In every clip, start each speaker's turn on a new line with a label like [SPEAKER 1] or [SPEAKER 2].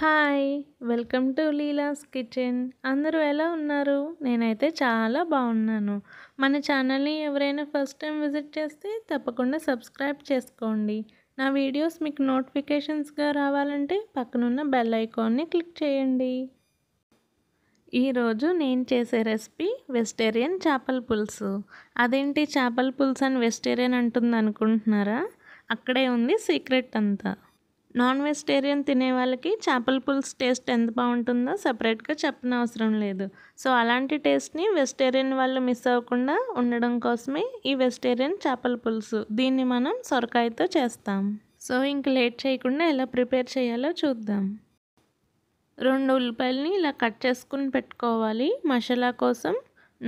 [SPEAKER 1] hi welcome to Leela's kitchen అందరూ ఎలా ఉన్నారు నేనైతే చాలా బాగున్నాను మన ఛానల్ని ఎవరైనా ఫస్ట్ టైం విజిట్ చేస్తే తప్పకుండా సబ్స్క్రైబ్ చేసుకోండి నా వీడియోస్ మీకు నోటిఫికేషన్స్గా రావాలంటే పక్కనున్న బెల్ ఐకాన్ని క్లిక్ చేయండి ఈరోజు నేను చేసే రెసిపీ వెజిటేరియన్ చేపల పులుసు అదేంటి చేపల పులుసు అని వెజిటేరియన్ అంటుంది అనుకుంటున్నారా అక్కడే ఉంది సీక్రెట్ అంతా నాన్ వెజిటేరియన్ తినే వాళ్ళకి చేపల పులుసు టేస్ట్ ఎంత బాగుంటుందో సపరేట్గా చెప్పనవసరం లేదు సో అలాంటి టేస్ట్ని వెజిటేరియన్ వాళ్ళు మిస్ అవ్వకుండా ఉండడం కోసమే ఈ వెజిటేరియన్ చేపల పులుసు దీన్ని మనం సొరకాయతో చేస్తాం సో ఇంక లేట్ చేయకుండా ఎలా ప్రిపేర్ చేయాలో చూద్దాం రెండు ఉల్లిపాయలని ఇలా కట్ చేసుకుని పెట్టుకోవాలి మసాలా కోసం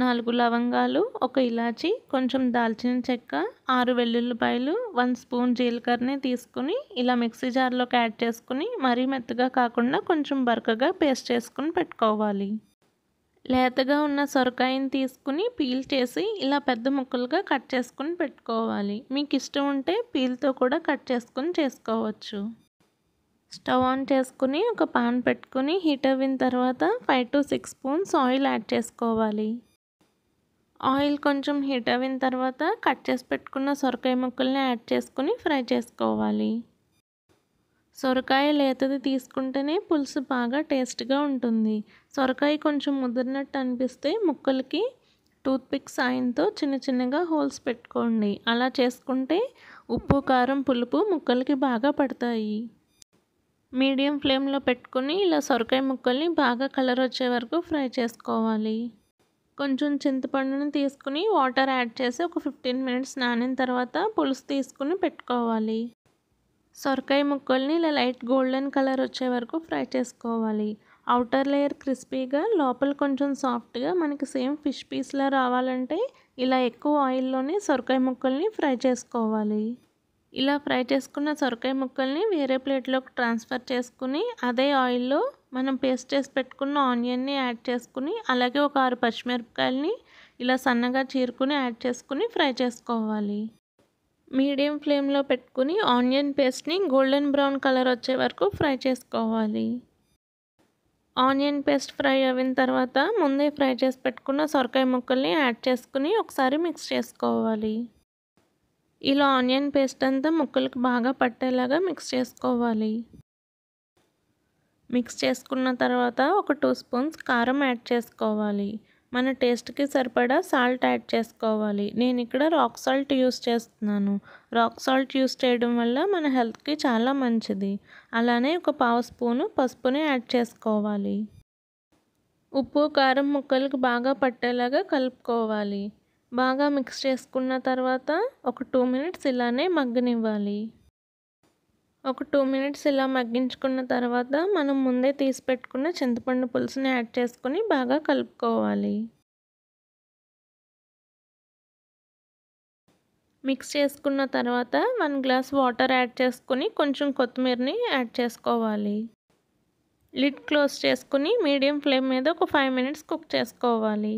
[SPEAKER 1] నాలుగు లవంగాలు ఒక ఇలాచి కొంచెం దాల్చిన చెక్క ఆరు వెల్లుల్లిపాయలు వన్ స్పూన్ జీలకర్రని తీసుకుని ఇలా మిక్సీ జార్లోకి యాడ్ చేసుకుని మరీ మెత్తగా కాకుండా కొంచెం బరకగా పేస్ట్ చేసుకుని పెట్టుకోవాలి లేతగా ఉన్న సొరకాయని తీసుకుని పీల్ చేసి ఇలా పెద్ద ముక్కలుగా కట్ చేసుకుని పెట్టుకోవాలి మీకు ఇష్టం ఉంటే పీల్తో కూడా కట్ చేసుకుని చేసుకోవచ్చు స్టవ్ ఆన్ చేసుకుని ఒక పాన్ పెట్టుకుని హీట్ అయిన తర్వాత five to six spoons oil add చేసుకోవాలి ఆయిల్ కొంచెం హీట్ అయిన తర్వాత కట్ చేసి పెట్టుకున్న సొరకాయ ముక్కల్ని యాడ్ చేసుకుని ఫ్రై చేసుకోవాలి సొరకాయ లేతది తీసుకుంటేనే పులుసు బాగా టేస్ట్గా ఉంటుంది సొరకాయ కొంచెం ముదిరినట్టు అనిపిస్తే ముక్కలకి టూత్పిక్ సాయంతో చిన్న చిన్నగా హోల్స్ పెట్టుకోండి అలా చేసుకుంటే ఉప్పు కారం పులుపు ముక్కలకి బాగా పడతాయి మీడియం ఫ్లేమ్లో పెట్టుకుని ఇలా సొరకాయ ముక్కల్ని బాగా కలర్ వచ్చే వరకు ఫ్రై చేసుకోవాలి కొంచెం చింతపండుని తీసుకుని వాటర్ యాడ్ చేసి ఒక ఫిఫ్టీన్ మినిట్స్ నానిన తర్వాత పులుసు తీసుకుని పెట్టుకోవాలి సొరకాయ ముక్కల్ని ఇలా లైట్ గోల్డెన్ కలర్ వచ్చే వరకు ఫ్రై చేసుకోవాలి అవుటర్ లేయర్ క్రిస్పీగా లోపల కొంచెం సాఫ్ట్గా మనకి సేమ్ ఫిష్ పీస్లా రావాలంటే ఇలా ఎక్కువ ఆయిల్లోనే సొరకాయ ముక్కల్ని ఫ్రై చేసుకోవాలి ఇలా ఫ్రై చేసుకున్న సొరకాయ ముక్కల్ని వేరే ప్లేట్లోకి ట్రాన్స్ఫర్ చేసుకుని అదే ఆయిల్లో మనం పేస్ట్ చేసి పెట్టుకున్న ఆనియన్ని యాడ్ చేసుకుని అలాగే ఒక ఆరు పచ్చిమిరపకాయలని ఇలా సన్నగా చీరుకుని యాడ్ చేసుకుని ఫ్రై చేసుకోవాలి మీడియం ఫ్లేమ్లో పెట్టుకుని ఆనియన్ పేస్ట్ని గోల్డెన్ బ్రౌన్ కలర్ వచ్చే వరకు ఫ్రై చేసుకోవాలి ఆనియన్ పేస్ట్ ఫ్రై అయిన తర్వాత ముందే ఫ్రై చేసి పెట్టుకున్న సొరకాయ ముక్కల్ని యాడ్ చేసుకుని ఒకసారి మిక్స్ చేసుకోవాలి ఇలా ఆనియన్ పేస్ట్ అంతా ముక్కలకు బాగా పట్టేలాగా మిక్స్ చేసుకోవాలి మిక్స్ చేసుకున్న తర్వాత ఒక టూ స్పూన్స్ కారం యాడ్ చేసుకోవాలి మన టేస్ట్కి సరిపడా సాల్ట్ యాడ్ చేసుకోవాలి నేను ఇక్కడ రాక్ సాల్ట్ యూస్ చేస్తున్నాను రాక్ సాల్ట్ యూస్ చేయడం వల్ల మన హెల్త్కి చాలా మంచిది అలానే ఒక పావు స్పూను పసుపుని యాడ్ చేసుకోవాలి ఉప్పు కారం ముక్కలకు బాగా పట్టేలాగా కలుపుకోవాలి బాగా మిక్స్ చేసుకున్న తర్వాత ఒక టూ మినిట్స్ ఇలానే మగ్గనివ్వాలి ఒక టూ మినిట్స్ ఇలా మగ్గించుకున్న తర్వాత మనం ముందే తీసి పెట్టుకున్న చింతపండు పులుసుని యాడ్ చేసుకొని బాగా కలుపుకోవాలి మిక్స్ చేసుకున్న తర్వాత వన్ గ్లాస్ వాటర్ యాడ్ చేసుకొని కొంచెం కొత్తిమీరని యాడ్ చేసుకోవాలి లిడ్ క్లోజ్ చేసుకుని మీడియం ఫ్లేమ్ మీద ఒక ఫైవ్ మినిట్స్ కుక్ చేసుకోవాలి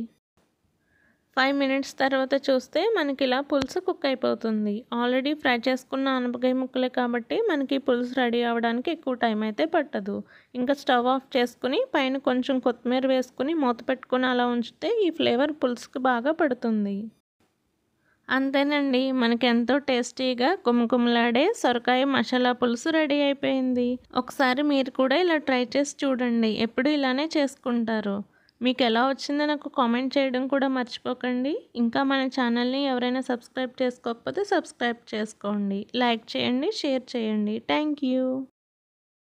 [SPEAKER 1] ఫైవ్ మినిట్స్ తర్వాత చూస్తే మనకి ఇలా పులుసు కుక్ అయిపోతుంది ఆల్రెడీ ఫ్రై చేసుకున్న అనపకాయ ముక్కలే కాబట్టి మనకి పులుసు రెడీ అవ్వడానికి ఎక్కువ టైం అయితే పట్టదు ఇంకా స్టవ్ ఆఫ్ చేసుకుని పైన కొంచెం కొత్తిమీర వేసుకుని మూత పెట్టుకుని అలా ఉంచితే ఈ ఫ్లేవర్ పులుసుకి బాగా పడుతుంది అంతేనండి మనకి ఎంతో టేస్టీగా కుమ్ముకుమ్లాడే సొరకాయ మసాలా పులుసు రెడీ అయిపోయింది ఒకసారి మీరు కూడా ఇలా ట్రై చేసి చూడండి ఎప్పుడు ఇలానే చేసుకుంటారు మీకు ఎలా వచ్చిందో నాకు కామెంట్ చేయడం కూడా మర్చిపోకండి ఇంకా మన ఛానల్ని ఎవరైనా సబ్స్క్రైబ్ చేసుకోకపోతే సబ్స్క్రైబ్ చేసుకోండి లైక్ చేయండి షేర్ చేయండి థ్యాంక్ యూ